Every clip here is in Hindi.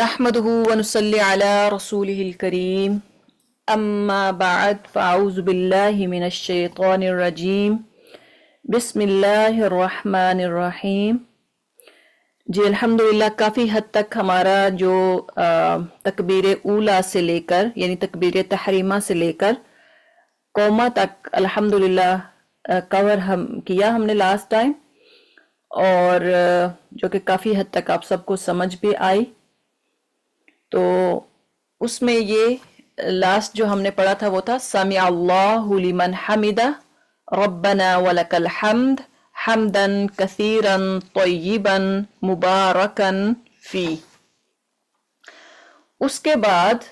नहमदहू वनसल्ली अला रसूल करीम अम्मा बाद फ़ाउज़बिल्लिमिनशैतरजीम बसमीम जी अल्हम्दुलिल्लाह काफ़ी हद तक हमारा जो तकबीर उला से लेकर यानी तकबीर तहरीमा से लेकर कौमा तक अल्हम्दुलिल्लाह कवर हम किया हमने लास्ट टाइम और जो कि काफ़ी हद तक आप सबको समझ भी आई तो उसमें ये लास्ट जो हमने पढ़ा था वो था समी हमिदा रबना वलकल हमद हमदन कसीरन तोयबन मुबारकन फ़ी उसके बाद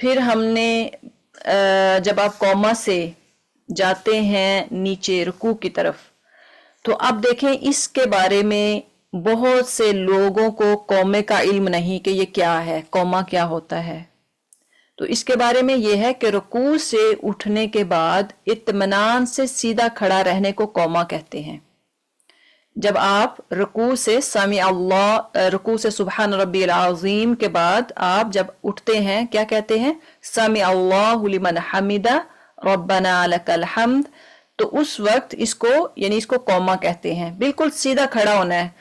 फिर हमने जब आप कौमा से जाते हैं नीचे रुकू की तरफ तो अब देखें इसके बारे में बहुत से लोगों को कौमे का इल्म नहीं कि ये क्या है कौमा क्या होता है तो इसके बारे में यह है कि रकू से उठने के बाद इतमान से सीधा खड़ा रहने को कौमा कहते हैं जब आप रकू से समी अल्लाह रकू से सुबहान रबी आज़ीम के बाद आप जब उठते हैं क्या कहते हैं समी अल्लाहमन हमिदा रबना तो उस वक्त इसको यानी इसको कौमा कहते हैं बिल्कुल सीधा खड़ा होना है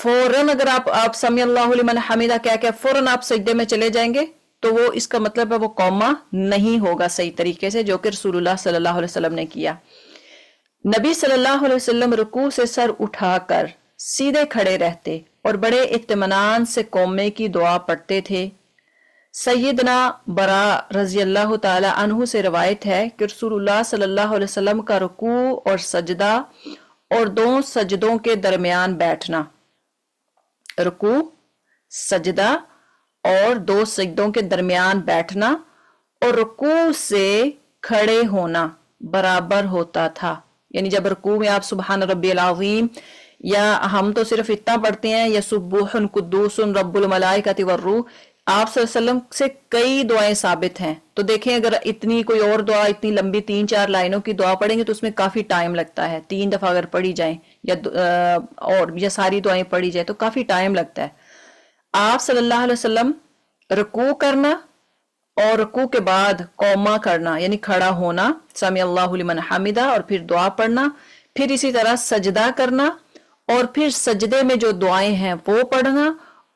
फौरन अगर आप आप समी अल्लाह हमीदा क्या क्या फौरन आप सजदे में चले जाएंगे तो वो इसका मतलब है वो कौमा नहीं होगा सही तरीके से जो कि रसूलुल्लाह सल्लल्लाहु अलैहि वसल्लम ने किया नबी सल्लल्लाहु अलैहि वसल्लम रुकू से सर उठाकर सीधे खड़े रहते और बड़े इतमान से कौमे की दुआ पढ़ते थे सैदना बरा रजी अल्लाह तहु से रवायत है कि रसूलुल्लाह सल्लल्लाहु अलैहि वसल्लम का रुकू और सजदा और दो सजदों के दरमियान बैठना रुकू सजदा और दो सजदों के दरमियान बैठना और रुकू से खड़े होना बराबर होता था यानी जब रुकू में आप सुबहान रबीम या हम तो सिर्फ इतना पढ़ते हैं या सुबूहन कुदूसन रब्बुल मलाइकत वर्रू आप से कई दुआएं साबित हैं तो देखें अगर इतनी कोई और दुआ इतनी लंबी तीन चार लाइनों की दुआ पढ़ेंगे तो उसमें काफी टाइम लगता है तीन दफा अगर पढ़ी जाए या और या सारी दुआएं पढ़ी जाए तो काफी टाइम लगता है आप सल्लल्लाहु अलैहि वसल्लम रकू करना और रुकू के बाद कौमा करना यानी खड़ा होना समी अल्लाहमन हामिदा और फिर दुआ पढ़ना फिर इसी तरह सजदा करना और फिर सजदे में जो दुआएं हैं वो पढ़ना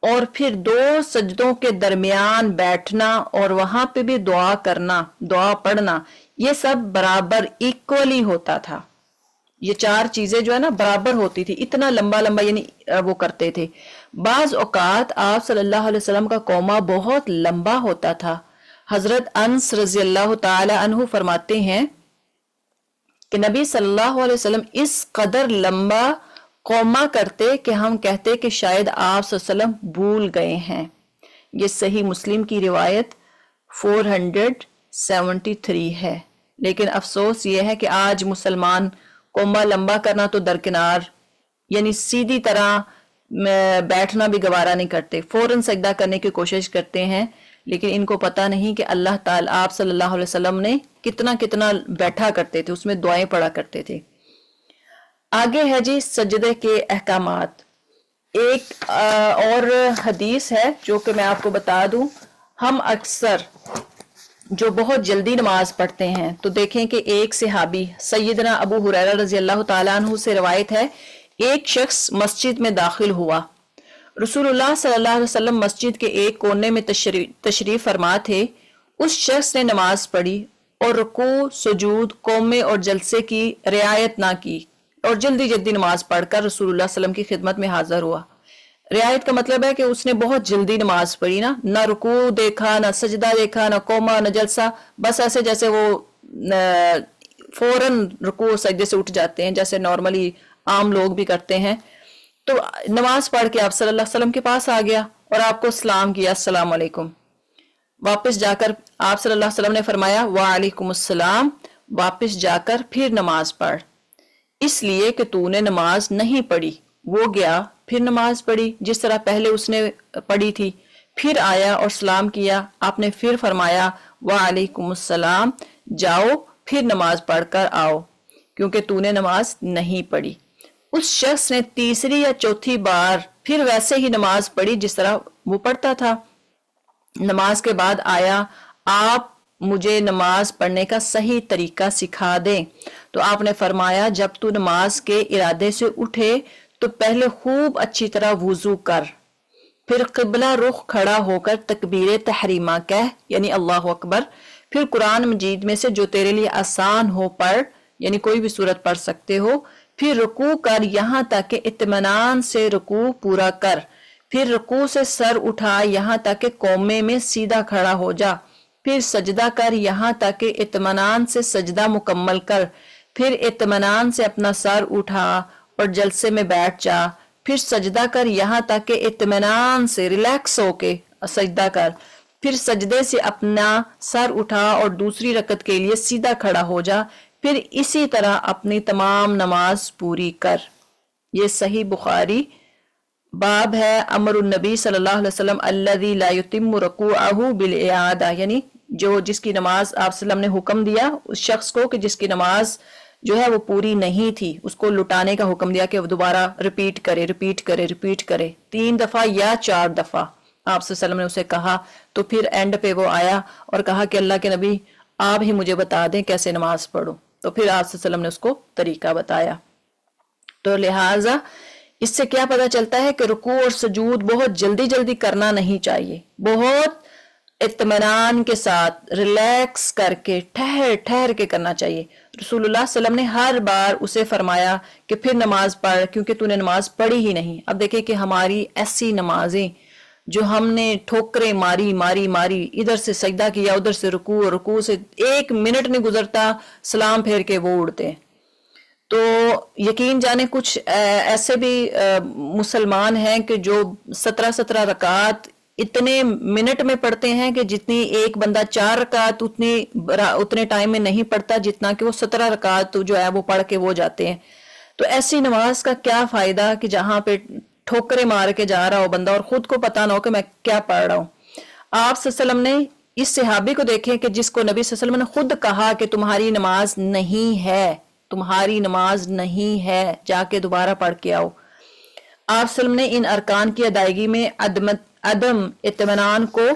और फिर दो सजदों के दरमियान बैठना और वहां पे भी दुआ करना दुआ पढ़ना ये सब बराबर इक्वली होता था ये चार चीजें जो है ना बराबर होती थी इतना लंबा लंबा यानी वो करते थे बाज औकात आप सल्लल्लाहु अलैहि वसल्लम का कौमा बहुत लंबा होता था हजरत अंस रजी अल्लाह तहु फरमाते हैं कि नबी सल्लल्लाहु अलैहि वसल्लम इस कदर लंबा कौमा करते कि हम कहते कि शायद आप भूल गए हैं ये सही मुस्लिम की रिवायत 473 है लेकिन अफसोस ये है कि आज मुसलमान कोमा लंबा करना तो दरकिनार यानी सीधी तरह बैठना भी गवारा नहीं करते फौरन सजदा करने की कोशिश करते हैं लेकिन इनको पता नहीं कि अल्लाह ताला आप सल्लल्लाहु अलैहि वसल्लम ने कितना कितना बैठा करते थे उसमें दुआएं पड़ा करते थे आगे है जी सजदे के अहकाम एक और हदीस है जो कि मैं आपको बता दूं हम अक्सर जो बहुत जल्दी नमाज पढ़ते हैं तो देखें कि एक सिहाबी सैदना अबू हुरैरा रजी अल्लाह तु से रवायत है एक शख्स मस्जिद में दाखिल हुआ रसूलुल्लाह सल्लल्लाहु अलैहि वसल्लम मस्जिद के एक कोने में तशरी तशरीफ फरमा थे उस शख्स ने नमाज पढ़ी और रुकू सजूद कौमे और जलसे की रियायत ना की और जल्दी जल्दी नमाज पढ़कर रसूलुल्लाह सल्लम की खिदमत में हाजिर हुआ रियायत का मतलब है कि उसने बहुत जल्दी नमाज पढ़ी ना ना रुकू देखा ना सजदा देखा ना कोमा ना जलसा बस ऐसे जैसे वो फौरन रुकू सजदे से उठ जाते हैं जैसे नॉर्मली आम लोग भी करते हैं तो नमाज पढ़ के आप सल्लल्लाहु अलैहि वसल्लम के पास आ गया और आपको सलाम किया अस्सलाम वालेकुम वापस जाकर आप सल्लल्लाहु अलैहि वसल्लम ने फरमाया वालेकुम अस्सलाम वापस जाकर फिर नमाज पढ़ इसलिए कि तूने नमाज नहीं पढ़ी वो गया फिर नमाज पढ़ी जिस तरह पहले उसने पढ़ी थी फिर आया और सलाम किया आपने फिर फरमाया वालेकुम जाओ फिर नमाज पढ़कर आओ क्योंकि तूने नमाज नहीं पढ़ी उस शख्स ने तीसरी या चौथी बार फिर वैसे ही नमाज पढ़ी जिस तरह वो पढ़ता था नमाज के बाद आया आप मुझे नमाज पढ़ने का सही तरीका सिखा दे तो आपने फरमाया जब तू नमाज के इरादे से उठे तो पहले खूब अच्छी तरह वजू कर फिर कबला रुख खड़ा होकर तकबीर तहरीमा कह यानी अल्लाह अकबर फिर कुरान मजीद में से जो तेरे लिए आसान हो पढ़ यानी कोई भी सूरत पढ़ सकते हो फिर रुकू कर यहाँ तक के इतमान से रुकू पूरा कर फिर रुकू से सर उठा यहाँ तक के कोमे में सीधा खड़ा हो जा फिर सजदा कर यहाँ तक इतमान से सजदा मुकम्मल कर फिर इतमान से अपना सर उठा और जलसे में बैठ जा फिर सजदा कर यहाँ तक इतमान से रिलैक्स होके सजदा कर फिर सजदे से अपना सर उठा और दूसरी रकत के लिए सीधा खड़ा हो जा फिर इसी तरह अपनी तमाम नमाज पूरी कर ये सही बुखारी बाब है अमर नबी सल्लल्लाहु अलैहि वसल्लम अल्लज़ी बिल एदा यानी जो जिसकी नमाज आप वसल्लम ने हुक्म दिया उस शख्स को कि जिसकी नमाज जो है वो पूरी नहीं थी उसको लुटाने का हुक्म दिया कि वो दोबारा रिपीट करे रिपीट करे रिपीट करे तीन दफा या चार दफा आप वसल्लम ने उसे कहा तो फिर एंड पे वो आया और कहा कि अल्लाह के नबी आप ही मुझे बता दें कैसे नमाज पढ़ो तो फिर आप वसल्लम ने उसको तरीका बताया तो लिहाजा इससे क्या पता चलता है कि रुकू और सजूद बहुत जल्दी जल्दी करना नहीं चाहिए बहुत इतमान के साथ रिलैक्स करके ठहर ठहर के करना चाहिए रसूलुल्लाह सल्लम ने हर बार उसे फरमाया कि फिर नमाज पढ़ क्योंकि तूने नमाज पढ़ी ही नहीं अब देखे कि हमारी ऐसी नमाजें जो हमने ठोकरें मारी मारी मारी इधर से सजदा किया उधर से रुकू और रुकू से एक मिनट नहीं गुजरता सलाम फेर के वो उड़ते हैं तो यकीन जाने कुछ ऐसे भी मुसलमान हैं कि जो सत्रह सत्रह रकात इतने मिनट में पढ़ते हैं कि जितनी एक बंदा चार रकात उतनी उतने टाइम में नहीं पढ़ता जितना कि वो सत्रह रकात जो है वो पढ़ के वो जाते हैं तो ऐसी नमाज का क्या फायदा कि जहां पे ठोकरे मार के जा रहा हो बंदा और खुद को पता ना हो कि मैं क्या पढ़ रहा हूं आप सलम ने इस सिहाबी को देखें कि जिसको नबी सलम ने खुद कहा कि तुम्हारी नमाज नहीं है तुम्हारी नमाज नहीं है जाके दोबारा पढ़ के आओ आप ने इन अरकान की अदायगी में अदम अदम इतमान को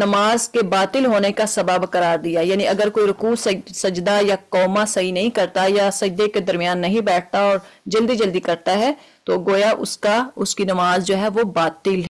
नमाज के बातिल होने का सबब करार दिया यानी अगर कोई रुकू सजदा या कौमा सही नहीं करता या सजदे के दरमियान नहीं बैठता और जल्दी जल्दी करता है तो गोया उसका उसकी नमाज जो है वो बातिल